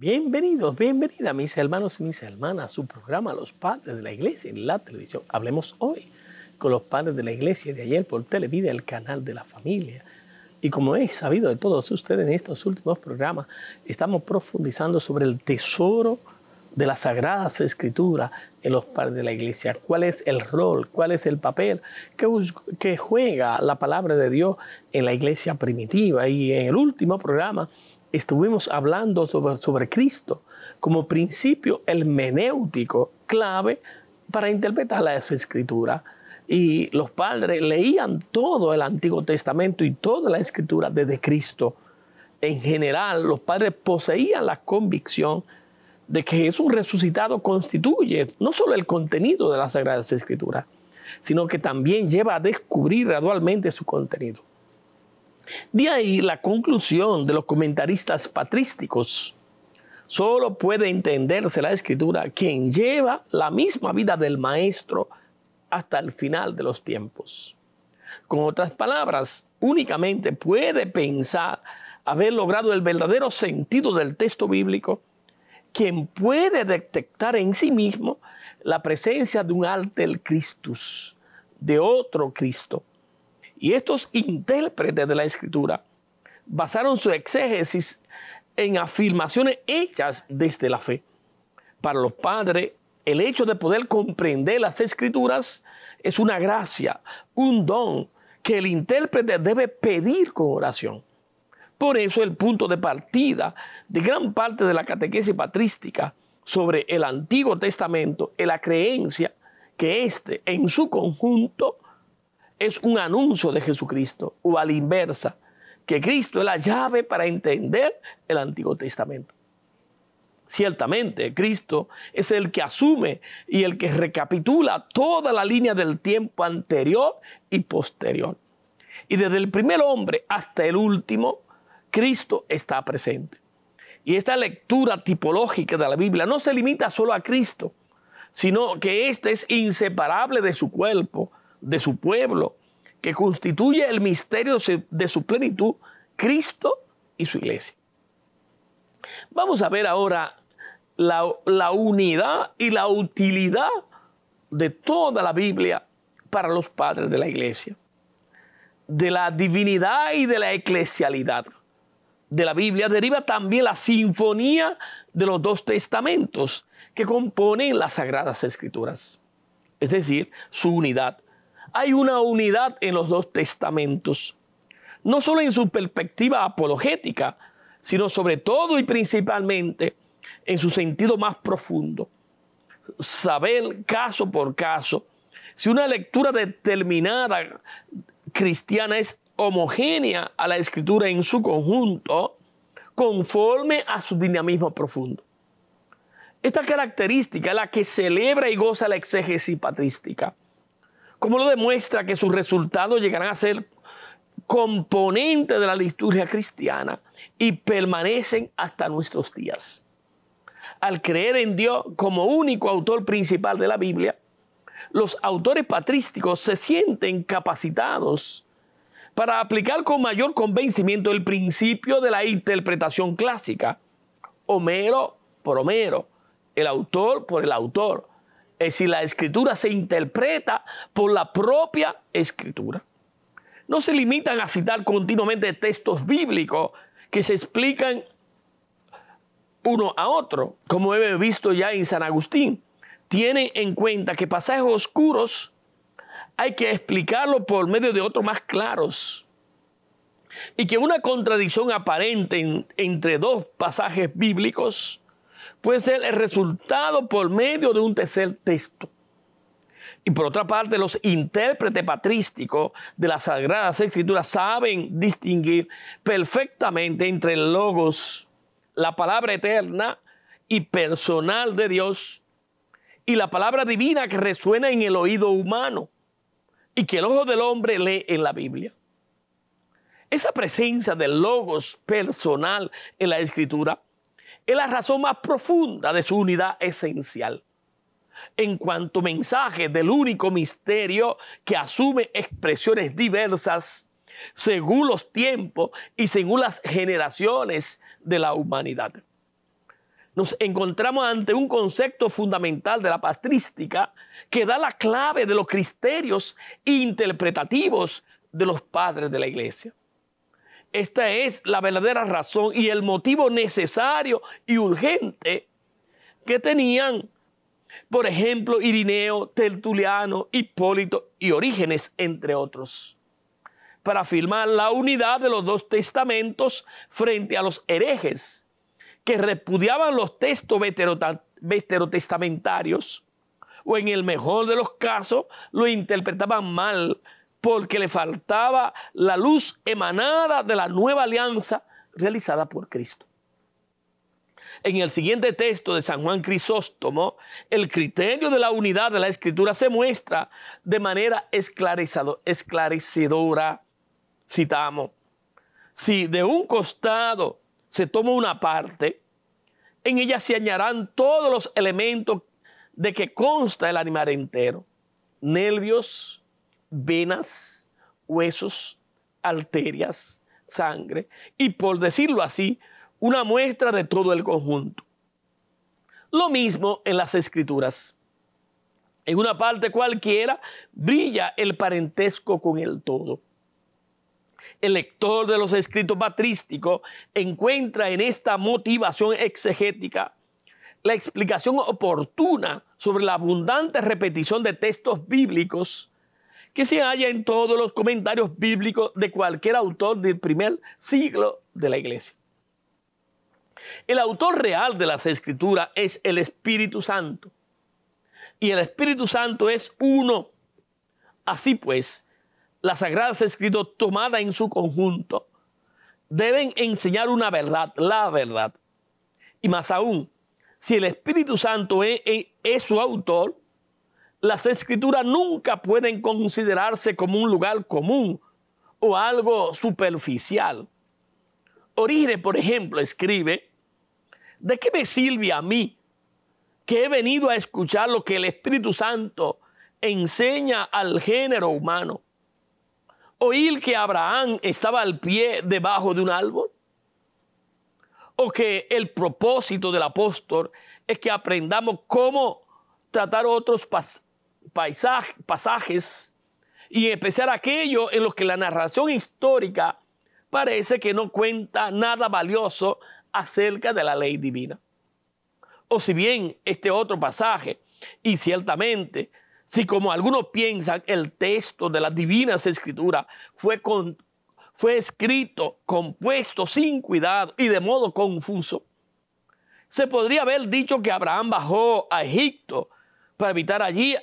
Bienvenidos, bienvenida mis hermanos y mis hermanas a su programa Los Padres de la Iglesia en la televisión. Hablemos hoy con los padres de la Iglesia de ayer por Televida, el canal de la familia. Y como he sabido de todos ustedes en estos últimos programas, estamos profundizando sobre el tesoro de las sagradas escrituras en los padres de la iglesia. ¿Cuál es el rol? ¿Cuál es el papel que, que juega la palabra de Dios en la iglesia primitiva? Y en el último programa estuvimos hablando sobre, sobre Cristo como principio hermenéutico clave para interpretar la Escritura. Y los padres leían todo el Antiguo Testamento y toda la escritura desde Cristo. En general, los padres poseían la convicción de que Jesús resucitado constituye no solo el contenido de las Sagradas Escrituras, sino que también lleva a descubrir gradualmente su contenido. De ahí la conclusión de los comentaristas patrísticos. Solo puede entenderse la escritura quien lleva la misma vida del Maestro hasta el final de los tiempos. Con otras palabras, únicamente puede pensar haber logrado el verdadero sentido del texto bíblico quien puede detectar en sí mismo la presencia de un alter Christus, de otro Cristo, y estos intérpretes de la escritura basaron su exégesis en afirmaciones hechas desde la fe. Para los padres, el hecho de poder comprender las escrituras es una gracia, un don que el intérprete debe pedir con oración. Por eso el punto de partida de gran parte de la catequesis patrística sobre el Antiguo Testamento es la creencia que éste en su conjunto es un anuncio de Jesucristo, o a la inversa, que Cristo es la llave para entender el Antiguo Testamento. Ciertamente, Cristo es el que asume y el que recapitula toda la línea del tiempo anterior y posterior. Y desde el primer hombre hasta el último, Cristo está presente. Y esta lectura tipológica de la Biblia no se limita solo a Cristo, sino que éste es inseparable de su cuerpo, de su pueblo, que constituye el misterio de su plenitud, Cristo y su iglesia. Vamos a ver ahora la, unidad y la utilidad de toda la Biblia para los padres de la iglesia, de la divinidad y de la eclesialidad. De la Biblia deriva también la sinfonía de los dos testamentos que componen las sagradas escrituras, es decir, su unidad, hay una unidad en los dos testamentos, no solo en su perspectiva apologética, sino sobre todo y principalmente en su sentido más profundo. Saber caso por caso si una lectura determinada cristiana es homogénea a la escritura en su conjunto, conforme a su dinamismo profundo. Esta característica es la que celebra y goza la exégesis patrística. ¿Cómo lo demuestra que sus resultados llegarán a ser componente de la liturgia cristiana y permanecen hasta nuestros días? Al creer en Dios como único autor principal de la Biblia, los autores patrísticos se sienten capacitados para aplicar con mayor convencimiento el principio de la interpretación clásica, Homero por Homero, el autor por el autor, es eh, decir, la escritura se interpreta por la propia escritura. No se limitan a citar continuamente textos bíblicos que se explican uno a otro, como hemos visto ya en San Agustín. Tienen en cuenta que pasajes oscuros hay que explicarlos por medio de otros más claros. Y que una contradicción aparente entre dos pasajes bíblicos puede ser el resultado por medio de un tercer texto. Y por otra parte, los intérpretes patrísticos de las Sagradas Escrituras saben distinguir perfectamente entre logos, la palabra eterna y personal de Dios, y la palabra divina que resuena en el oído humano y que el ojo del hombre lee en la Biblia. Esa presencia del logos personal en la escritura es la razón más profunda de su unidad esencial. En cuanto mensaje del único misterio que asume expresiones diversas según los tiempos y según las generaciones de la humanidad. Nos encontramos ante un concepto fundamental de la patrística que da la clave de los criterios interpretativos de los padres de la iglesia. Esta es la verdadera razón y el motivo necesario y urgente que tenían, por ejemplo, Irineo, Tertuliano, Hipólito y Orígenes, entre otros, para afirmar la unidad de los dos testamentos frente a los herejes que repudiaban los textos veterotestamentarios o en el mejor de los casos lo interpretaban mal porque le faltaba la luz emanada de la nueva alianza realizada por Cristo. En el siguiente texto de San Juan Crisóstomo, el criterio de la unidad de la escritura se muestra de manera esclarecedora. Citamos, si de un costado se toma una parte, en ella se añadirán todos los elementos de que consta el animal entero, nervios, venas, huesos, arterias, sangre y, por decirlo así, una muestra de todo el conjunto. Lo mismo en las escrituras. En una parte cualquiera brilla el parentesco con el todo. El lector de los escritos patrísticos encuentra en esta motivación exegética la explicación oportuna sobre la abundante repetición de textos bíblicos que se halla en todos los comentarios bíblicos de cualquier autor del primer siglo de la iglesia. El autor real de las escrituras es el Espíritu Santo. Y el Espíritu Santo es uno. Así pues, las sagradas escrituras tomadas en su conjunto deben enseñar una verdad, la verdad. Y más aún, si el Espíritu Santo es su autor, las escrituras nunca pueden considerarse como un lugar común o algo superficial. Orígenes, por ejemplo, escribe, ¿de qué me sirve a mí que he venido a escuchar lo que el Espíritu Santo enseña al género humano? Oír que Abraham estaba al pie debajo de un árbol. O que el propósito del apóstol es que aprendamos cómo tratar otros, pasajes y especial aquellos en los que la narración histórica parece que no cuenta nada valioso acerca de la ley divina. O si bien este otro pasaje, y ciertamente, si como algunos piensan el texto de las divinas escrituras fue, con, fue escrito, compuesto sin cuidado y de modo confuso, se podría haber dicho que Abraham bajó a Egipto para evitar allí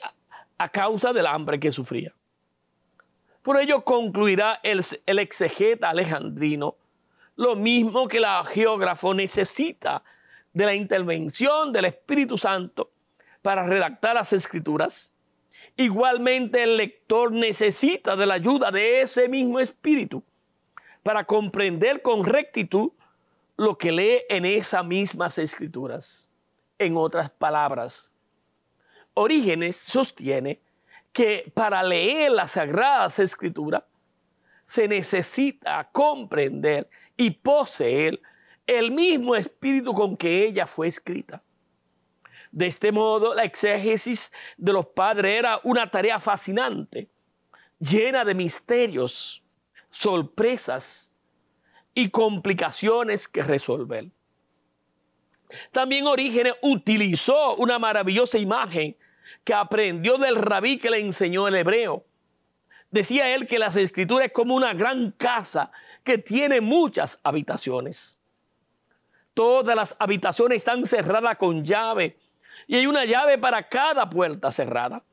a causa del hambre que sufría. Por ello concluirá el, exegeta alejandrino lo mismo que la geógrafo necesita de la intervención del Espíritu Santo para redactar las escrituras, igualmente el lector necesita de la ayuda de ese mismo Espíritu para comprender con rectitud lo que lee en esas mismas escrituras. En otras palabras, Orígenes sostiene que para leer las sagradas escrituras se necesita comprender y poseer el mismo espíritu con que ella fue escrita. De este modo, la exégesis de los padres era una tarea fascinante, llena de misterios, sorpresas y complicaciones que resolver. También Orígenes utilizó una maravillosa imagen que aprendió del rabí que le enseñó el hebreo. Decía él que las escrituras es como una gran casa que tiene muchas habitaciones. Todas las habitaciones están cerradas con llave y hay una llave para cada puerta cerrada.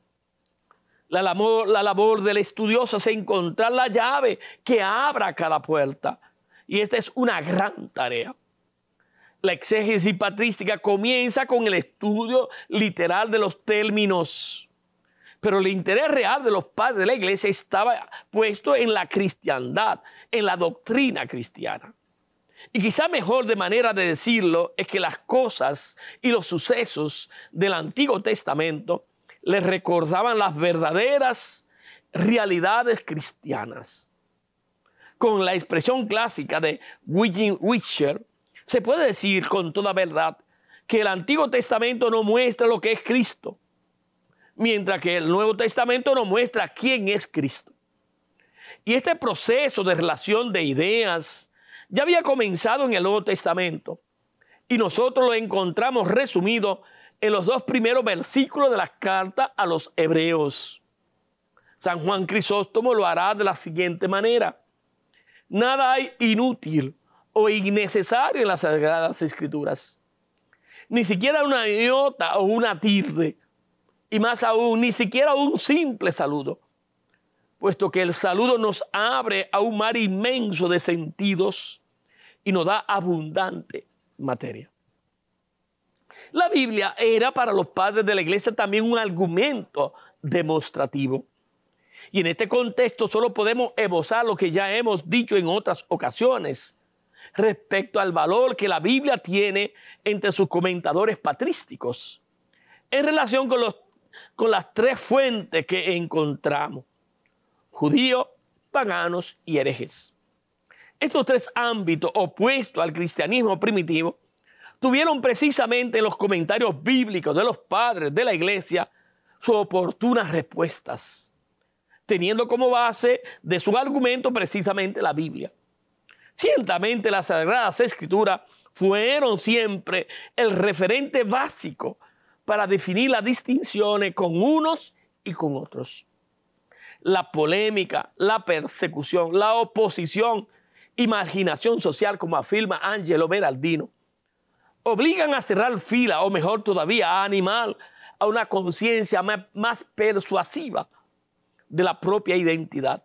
La labor, la labor del estudioso es encontrar la llave que abra cada puerta. Y esta es una gran tarea. La exégesis patrística comienza con el estudio literal de los términos. Pero el interés real de los padres de la iglesia estaba puesto en la cristiandad, en la doctrina cristiana. Y quizá mejor de manera de decirlo es que las cosas y los sucesos del Antiguo Testamento les recordaban las verdaderas realidades cristianas. Con la expresión clásica de William Witcher, se puede decir con toda verdad que el Antiguo Testamento no muestra lo que es Cristo, mientras que el Nuevo Testamento no muestra quién es Cristo. Y este proceso de relación de ideas ya había comenzado en el Nuevo Testamento y nosotros lo encontramos resumido en los dos primeros versículos de la carta a los hebreos. San Juan Crisóstomo lo hará de la siguiente manera. Nada hay inútil o innecesario en las Sagradas Escrituras. Ni siquiera una iota o una tirde, y más aún, ni siquiera un simple saludo, puesto que el saludo nos abre a un mar inmenso de sentidos y nos da abundante materia. La Biblia era para los padres de la iglesia también un argumento demostrativo. Y en este contexto solo podemos esbozar lo que ya hemos dicho en otras ocasiones respecto al valor que la Biblia tiene entre sus comentadores patrísticos en relación con, los, con las tres fuentes que encontramos, judíos, paganos y herejes. Estos tres ámbitos opuestos al cristianismo primitivo tuvieron precisamente en los comentarios bíblicos de los padres de la iglesia sus oportunas respuestas, teniendo como base de su argumento precisamente la Biblia. Ciertamente las Sagradas Escrituras fueron siempre el referente básico para definir las distinciones con unos y con otros. La polémica, la persecución, la oposición y marginación social, como afirma Angelo Beraldino, obligan a cerrar fila, o mejor todavía, a animar a una conciencia más persuasiva de la propia identidad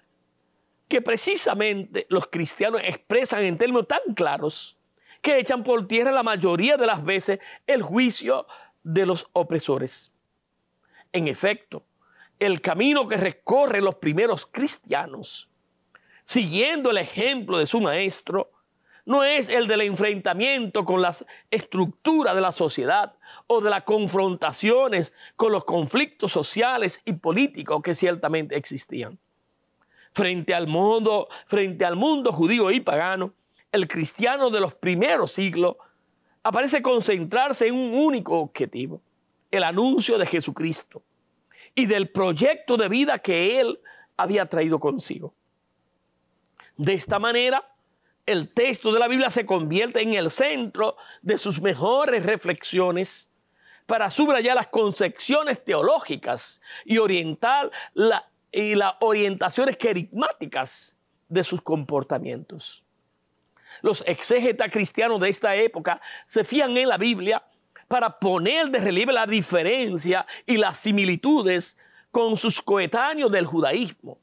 que precisamente los cristianos expresan en términos tan claros que echan por tierra la mayoría de las veces el juicio de los opresores. En efecto, el camino que recorren los primeros cristianos, siguiendo el ejemplo de su maestro, no es el del enfrentamiento con las estructuras de la sociedad o de las confrontaciones con los conflictos sociales y políticos que ciertamente existían frente al mundo, frente al mundo judío y pagano, el cristiano de los primeros siglos aparece concentrarse en un único objetivo, el anuncio de Jesucristo y del proyecto de vida que él había traído consigo. De esta manera, el texto de la Biblia se convierte en el centro de sus mejores reflexiones para subrayar las concepciones teológicas y orientar la y las orientaciones carismáticas de sus comportamientos. Los exégetas cristianos de esta época se fían en la Biblia para poner de relieve la diferencia y las similitudes con sus coetáneos del judaísmo,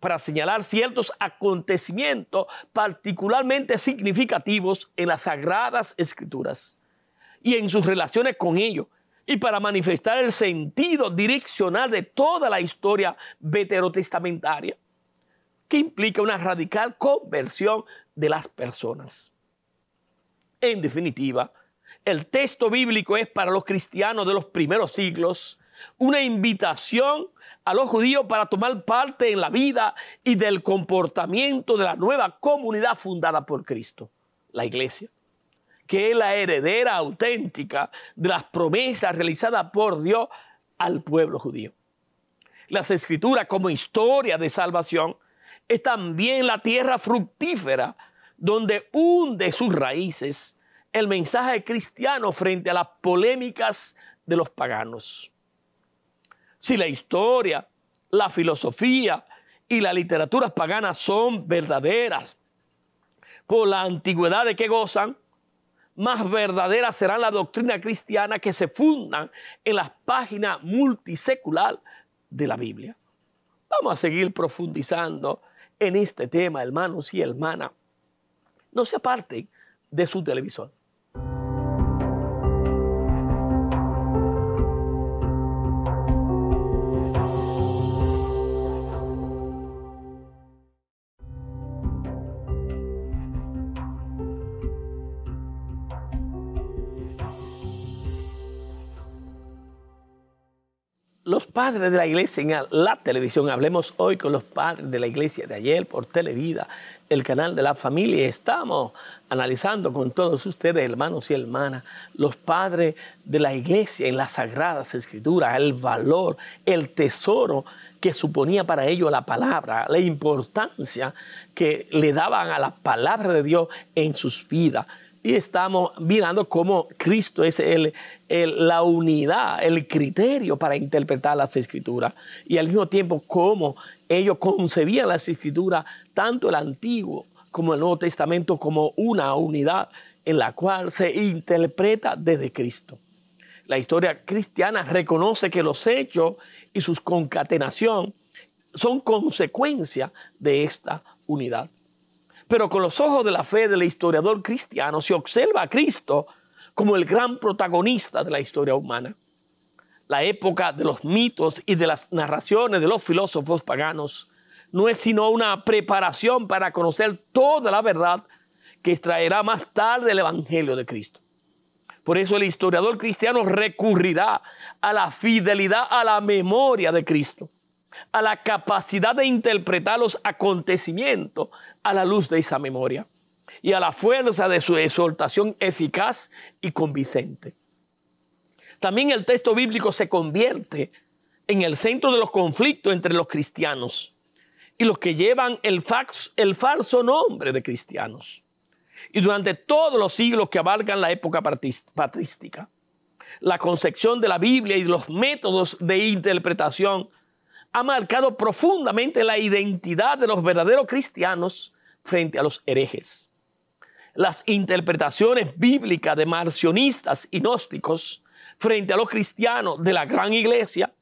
para señalar ciertos acontecimientos particularmente significativos en las sagradas escrituras y en sus relaciones con ellos y para manifestar el sentido direccional de toda la historia veterotestamentaria, que implica una radical conversión de las personas. En definitiva, el texto bíblico es para los cristianos de los primeros siglos una invitación a los judíos para tomar parte en la vida y del comportamiento de la nueva comunidad fundada por Cristo, la iglesia que es la heredera auténtica de las promesas realizadas por Dios al pueblo judío. Las escrituras como historia de salvación es también la tierra fructífera donde hunde sus raíces el mensaje cristiano frente a las polémicas de los paganos. Si la historia, la filosofía y las literaturas paganas son verdaderas por la antigüedad de que gozan, más verdadera será la doctrina cristiana que se fundan en las páginas multisecular de la Biblia. Vamos a seguir profundizando en este tema, hermanos y hermanas. No se aparten de su televisor. los padres de la iglesia en la televisión. Hablemos hoy con los padres de la iglesia de ayer por Televida, el canal de la familia. Estamos analizando con todos ustedes, hermanos y hermanas, los padres de la iglesia en las sagradas escrituras, el valor, el tesoro que suponía para ellos la palabra, la importancia que le daban a la palabra de Dios en sus vidas. Y estamos mirando cómo Cristo es la unidad, el criterio para interpretar las escrituras. Y al mismo tiempo cómo ellos concebían las escrituras, tanto el Antiguo como el Nuevo Testamento, como una unidad en la cual se interpreta desde Cristo. La historia cristiana reconoce que los hechos y sus concatenación son consecuencia de esta unidad. Pero con los ojos de la fe del historiador cristiano se observa a Cristo como el gran protagonista de la historia humana. La época de los mitos y de las narraciones de los filósofos paganos no es sino una preparación para conocer toda la verdad que extraerá más tarde el Evangelio de Cristo. Por eso el historiador cristiano recurrirá a la fidelidad, a la memoria de Cristo, a la capacidad de interpretar los acontecimientos a la luz de esa memoria y a la fuerza de su exhortación eficaz y convincente. También el texto bíblico se convierte en el centro de los conflictos entre los cristianos y los que llevan el, falso nombre de cristianos. Y durante todos los siglos que abarcan la época patrística, la concepción de la Biblia y los métodos de interpretación ha marcado profundamente la identidad de los verdaderos cristianos frente a los herejes. Las interpretaciones bíblicas de marcionistas y gnósticos frente a los cristianos de la gran iglesia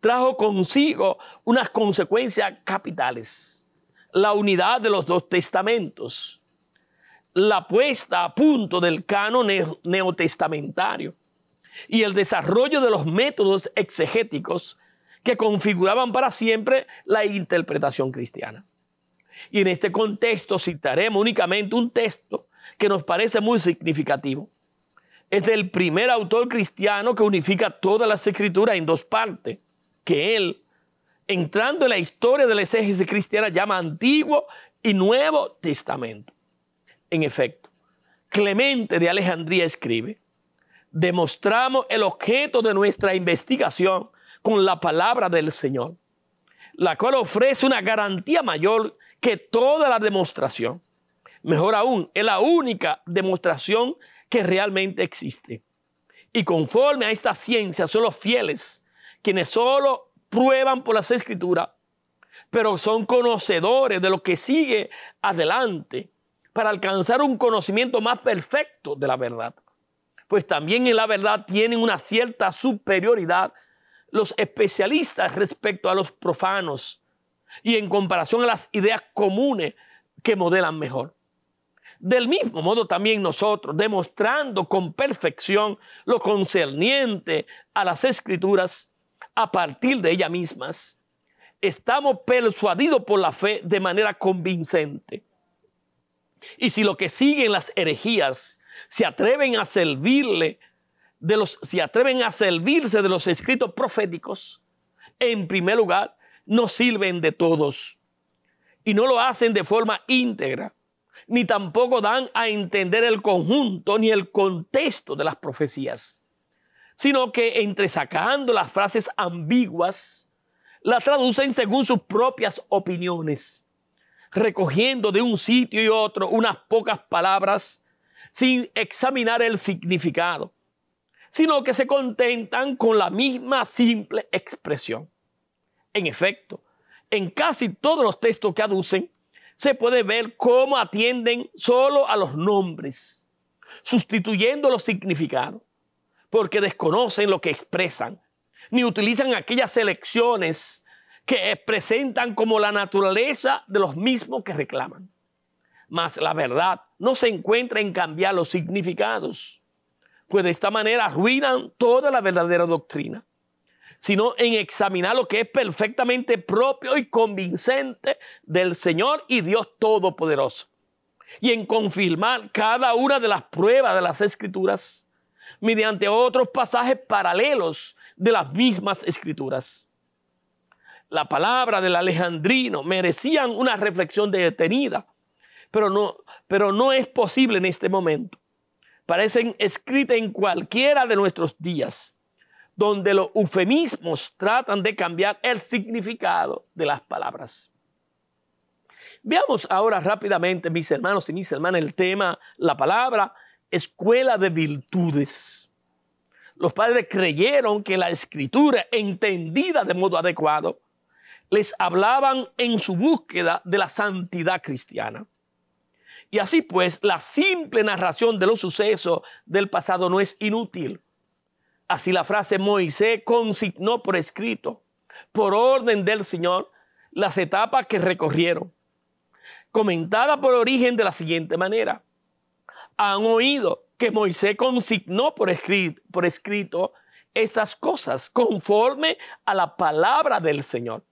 trajo consigo unas consecuencias capitales. La unidad de los dos testamentos, la puesta a punto del canon neotestamentario y el desarrollo de los métodos exegéticos que configuraban para siempre la interpretación cristiana. Y en este contexto citaremos únicamente un texto que nos parece muy significativo. Es del primer autor cristiano que unifica todas las escrituras en dos partes, que él, entrando en la historia de la exégesis cristiana, llama Antiguo y Nuevo Testamento. En efecto, Clemente de Alejandría escribe, demostramos el objeto de nuestra investigación con la palabra del Señor, la cual ofrece una garantía mayor que toda la demostración. Mejor aún, es la única demostración que realmente existe. Y conforme a esta ciencia son los fieles quienes solo prueban por las escrituras, pero son conocedores de lo que sigue adelante para alcanzar un conocimiento más perfecto de la verdad. Pues también en la verdad tienen una cierta superioridad los especialistas respecto a los profanos y en comparación a las ideas comunes que modelan mejor. Del mismo modo también nosotros, demostrando con perfección lo concerniente a las escrituras a partir de ellas mismas, estamos persuadidos por la fe de manera convincente. Y si lo que siguen las herejías se atreven a servirle de los, si atreven a servirse de los escritos proféticos, en primer lugar, no sirven de todos y no lo hacen de forma íntegra, ni tampoco dan a entender el conjunto ni el contexto de las profecías, sino que entresacando las frases ambiguas, las traducen según sus propias opiniones, recogiendo de un sitio y otro unas pocas palabras sin examinar el significado sino que se contentan con la misma simple expresión. En efecto, en casi todos los textos que aducen, se puede ver cómo atienden solo a los nombres, sustituyendo los significados, porque desconocen lo que expresan, ni utilizan aquellas selecciones que presentan como la naturaleza de los mismos que reclaman. Mas la verdad no se encuentra en cambiar los significados, pues de esta manera arruinan toda la verdadera doctrina, sino en examinar lo que es perfectamente propio y convincente del Señor y Dios Todopoderoso, y en confirmar cada una de las pruebas de las escrituras mediante otros pasajes paralelos de las mismas escrituras. La palabra del alejandrino merecía una reflexión detenida, pero no, pero no es posible en este momento parecen escritas en cualquiera de nuestros días, donde los eufemismos tratan de cambiar el significado de las palabras. Veamos ahora rápidamente, mis hermanos y mis hermanas, el tema, la palabra, escuela de virtudes. Los padres creyeron que la escritura, entendida de modo adecuado, les hablaban en su búsqueda de la santidad cristiana. Y así pues, la simple narración de los sucesos del pasado no es inútil. Así la frase Moisés consignó por escrito, por orden del Señor, las etapas que recorrieron, comentada por origen de la siguiente manera. Han oído que Moisés consignó por escrito, por escrito estas cosas conforme a la palabra del Señor.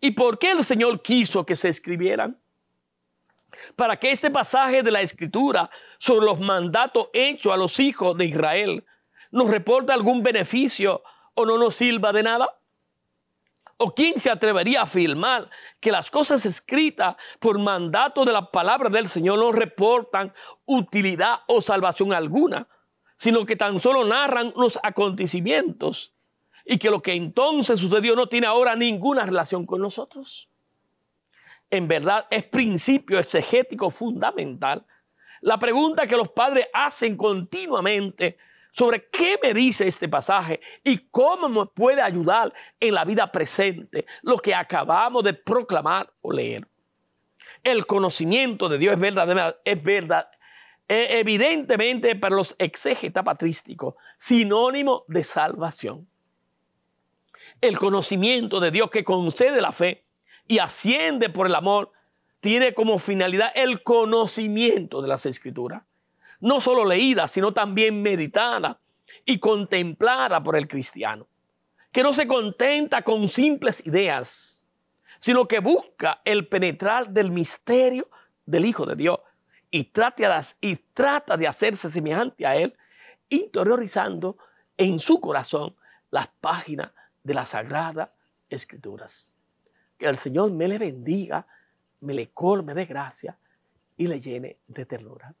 ¿Y por qué el Señor quiso que se escribieran? para que este pasaje de la Escritura sobre los mandatos hechos a los hijos de Israel nos reporta algún beneficio o no nos sirva de nada? ¿O quién se atrevería a afirmar que las cosas escritas por mandato de la palabra del Señor no reportan utilidad o salvación alguna, sino que tan solo narran los acontecimientos y que lo que entonces sucedió no tiene ahora ninguna relación con nosotros? en verdad es principio exegético fundamental, la pregunta que los padres hacen continuamente sobre qué me dice este pasaje y cómo me puede ayudar en la vida presente lo que acabamos de proclamar o leer. El conocimiento de Dios es verdad, es verdad evidentemente para los exegeta patrísticos, sinónimo de salvación. El conocimiento de Dios que concede la fe y asciende por el amor, tiene como finalidad el conocimiento de las escrituras, no solo leída, sino también meditada y contemplada por el cristiano, que no se contenta con simples ideas, sino que busca el penetrar del misterio del Hijo de Dios y, y trata de hacerse semejante a Él, interiorizando en su corazón las páginas de las sagradas escrituras. Que el Señor me le bendiga, me le colme de gracia y le llene de ternura.